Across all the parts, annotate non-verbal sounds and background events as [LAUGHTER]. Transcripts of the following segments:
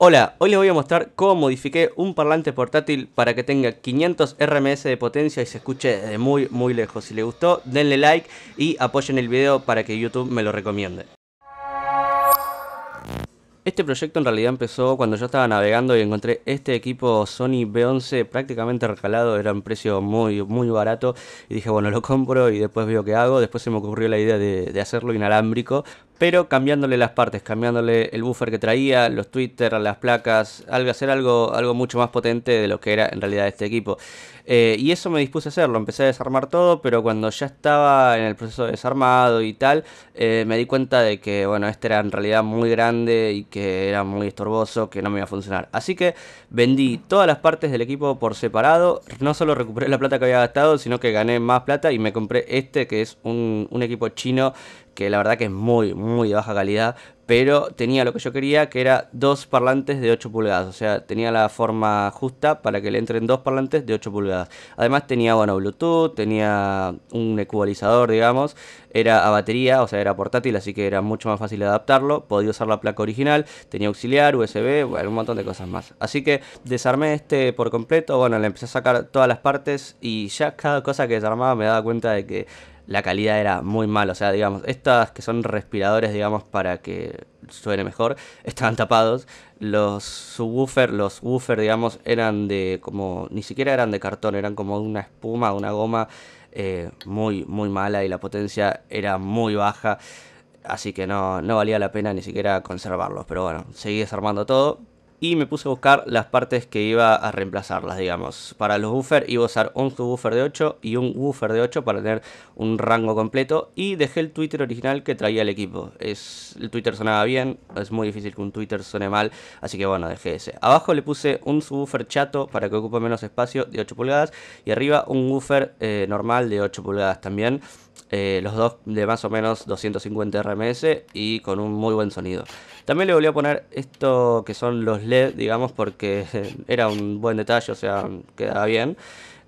Hola, hoy les voy a mostrar cómo modifiqué un parlante portátil para que tenga 500 RMS de potencia y se escuche desde muy muy lejos. Si les gustó, denle like y apoyen el video para que YouTube me lo recomiende. Este proyecto en realidad empezó cuando yo estaba navegando y encontré este equipo Sony B11 prácticamente recalado, era un precio muy muy barato y dije bueno lo compro y después veo qué hago, después se me ocurrió la idea de, de hacerlo inalámbrico pero cambiándole las partes, cambiándole el buffer que traía, los Twitter, las placas, algo, hacer algo, algo mucho más potente de lo que era en realidad este equipo. Eh, y eso me dispuse a hacerlo, empecé a desarmar todo, pero cuando ya estaba en el proceso de desarmado y tal, eh, me di cuenta de que, bueno, este era en realidad muy grande y que era muy estorboso, que no me iba a funcionar. Así que vendí todas las partes del equipo por separado, no solo recuperé la plata que había gastado, sino que gané más plata y me compré este que es un equipo chino que la verdad que es muy, muy de baja calidad, pero tenía lo que yo quería, que era dos parlantes de 8 pulgadas, o sea, tenía la forma justa para que le entren dos parlantes de 8 pulgadas. Además tenía, bueno, Bluetooth, tenía un ecualizador, digamos, era a batería, o sea, era portátil, así que era mucho más fácil adaptarlo. Podía usar la placa original, tenía auxiliar, USB, un montón de cosas más. Así que desarmé este por completo, bueno, le empecé a sacar todas las partes y ya cada cosa que desarmaba me daba cuenta de que la calidad era muy mala. O sea, digamos, estas que son respiradores, digamos, para que suene mejor, estaban tapados. Los subwoofer los woofer digamos, eran de como, ni siquiera eran de cartón, eran como una espuma, una goma eh, muy, muy mala y la potencia era muy baja. Así que no, no valía la pena ni siquiera conservarlos. Pero bueno, seguí desarmando todo y me puse a buscar las partes que iba a reemplazarlas, digamos. Para los buffers iba a usar un subwoofer de 8 y un woofer de 8 para tener un rango completo y dejé el Twitter original que traía el equipo. Es, el Twitter sonaba bien, es muy difícil que un Twitter suene mal, así que bueno, dejé ese. Abajo le puse un subwoofer chato para que ocupe menos espacio de 8 pulgadas y arriba un woofer eh, normal de 8 pulgadas también. Eh, los dos de más o menos 250 RMS y con un muy buen sonido. También le volví a poner esto que son los LED, digamos, porque [LAUGHS] era un buen detalle, o sea, quedaba bien.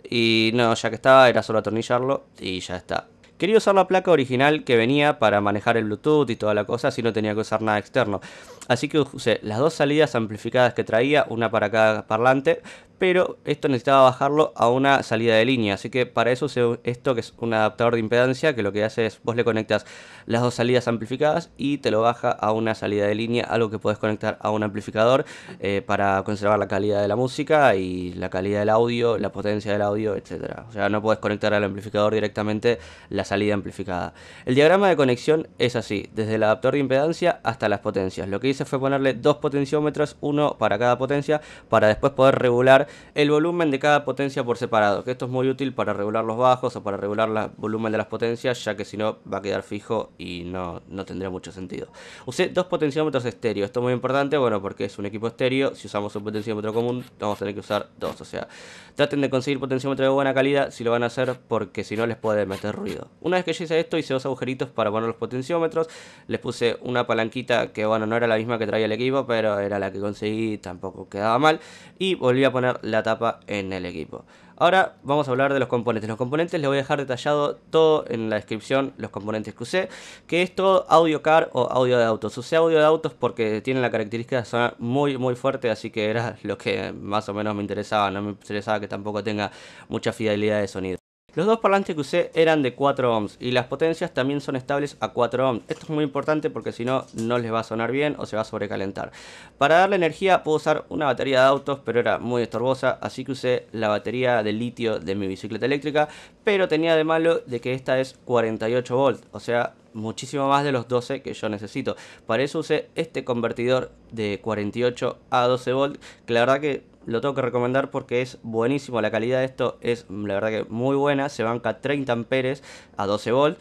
Y no, ya que estaba era solo atornillarlo y ya está. Quería usar la placa original que venía para manejar el Bluetooth y toda la cosa, así no tenía que usar nada externo. Así que usé las dos salidas amplificadas que traía, una para cada parlante, pero esto necesitaba bajarlo a una salida de línea, así que para eso usé esto que es un adaptador de impedancia, que lo que hace es vos le conectas las dos salidas amplificadas y te lo baja a una salida de línea, algo que puedes conectar a un amplificador eh, para conservar la calidad de la música y la calidad del audio, la potencia del audio, etc. O sea, no podés conectar al amplificador directamente las salida amplificada. El diagrama de conexión es así, desde el adaptador de impedancia hasta las potencias. Lo que hice fue ponerle dos potenciómetros, uno para cada potencia, para después poder regular el volumen de cada potencia por separado, que esto es muy útil para regular los bajos o para regular el volumen de las potencias, ya que si no va a quedar fijo y no, no tendría mucho sentido. Usé dos potenciómetros estéreo, esto es muy importante, bueno, porque es un equipo estéreo, si usamos un potenciómetro común vamos a tener que usar dos, o sea, traten de conseguir potenciómetros de buena calidad si lo van a hacer porque si no les puede meter ruido. Una vez que yo hice esto, hice dos agujeritos para poner los potenciómetros. Les puse una palanquita que, bueno, no era la misma que traía el equipo, pero era la que conseguí, tampoco quedaba mal. Y volví a poner la tapa en el equipo. Ahora vamos a hablar de los componentes. Los componentes les voy a dejar detallado todo en la descripción, los componentes que usé, que es todo audio car o audio de autos. Usé audio de autos porque tienen la característica de sonar muy muy fuerte, así que era lo que más o menos me interesaba. No me interesaba que tampoco tenga mucha fidelidad de sonido. Los dos parlantes que usé eran de 4 ohms y las potencias también son estables a 4 ohms. Esto es muy importante porque si no, no les va a sonar bien o se va a sobrecalentar. Para darle energía puedo usar una batería de autos, pero era muy estorbosa, así que usé la batería de litio de mi bicicleta eléctrica, pero tenía de malo de que esta es 48 volts, o sea, muchísimo más de los 12 que yo necesito. Para eso usé este convertidor de 48 a 12 v que la verdad que lo tengo que recomendar porque es buenísimo. La calidad de esto es mm, la verdad que muy buena, se banca 30 amperes a 12 v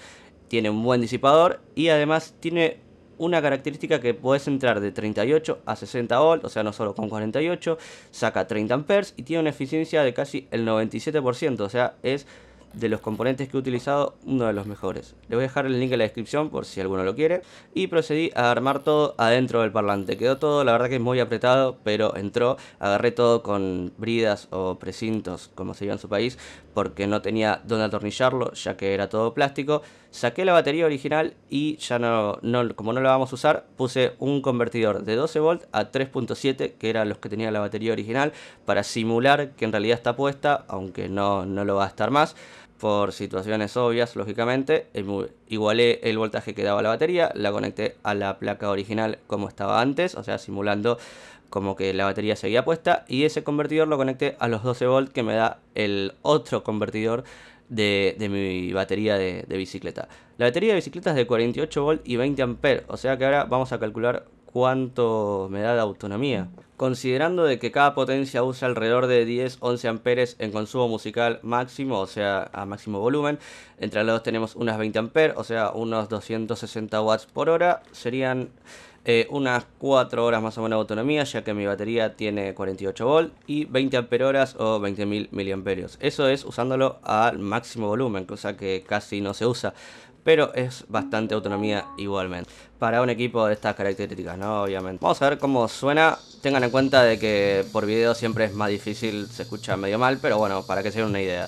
tiene un buen disipador y además tiene una característica que puedes entrar de 38 a 60 v o sea, no solo con 48, saca 30 amperes y tiene una eficiencia de casi el 97%, o sea, es de los componentes que he utilizado, uno de los mejores. Les voy a dejar el link en la descripción por si alguno lo quiere. Y procedí a armar todo adentro del parlante. Quedó todo, la verdad que es muy apretado, pero entró. Agarré todo con bridas o precintos, como se llama en su país, porque no tenía dónde atornillarlo, ya que era todo plástico. Saqué la batería original y ya no, como no la vamos a usar, puse un convertidor de 12 volt a 3.7, que eran los que tenía la batería original, para simular que en realidad está puesta, aunque no, no lo va a estar más por situaciones obvias, lógicamente, igualé el voltaje que daba la batería, la conecté a la placa original como estaba antes, o sea, simulando como que la batería seguía puesta, y ese convertidor lo conecté a los 12 volt que me da el otro convertidor de, mi batería de, bicicleta. La batería de bicicleta es de 48 volt y 20 amperes, o sea que ahora vamos a calcular cuánto me da de autonomía. Considerando de que cada potencia usa alrededor de 10-11 amperes en consumo musical máximo, o sea, a máximo volumen, entre los dos tenemos unas 20 amperes, o sea, unos 260 watts por hora, serían eh, unas 4 horas más o menos de autonomía, ya que mi batería tiene 48 v y 20 horas o 20.000 miliamperios. Eso es usándolo al máximo volumen, cosa que casi no se usa, pero es bastante autonomía igualmente para un equipo de estas características, ¿no? Obviamente. Vamos a ver cómo suena. Tengan en cuenta de que por video siempre es más difícil, se escucha medio mal, pero bueno, para que se den una idea.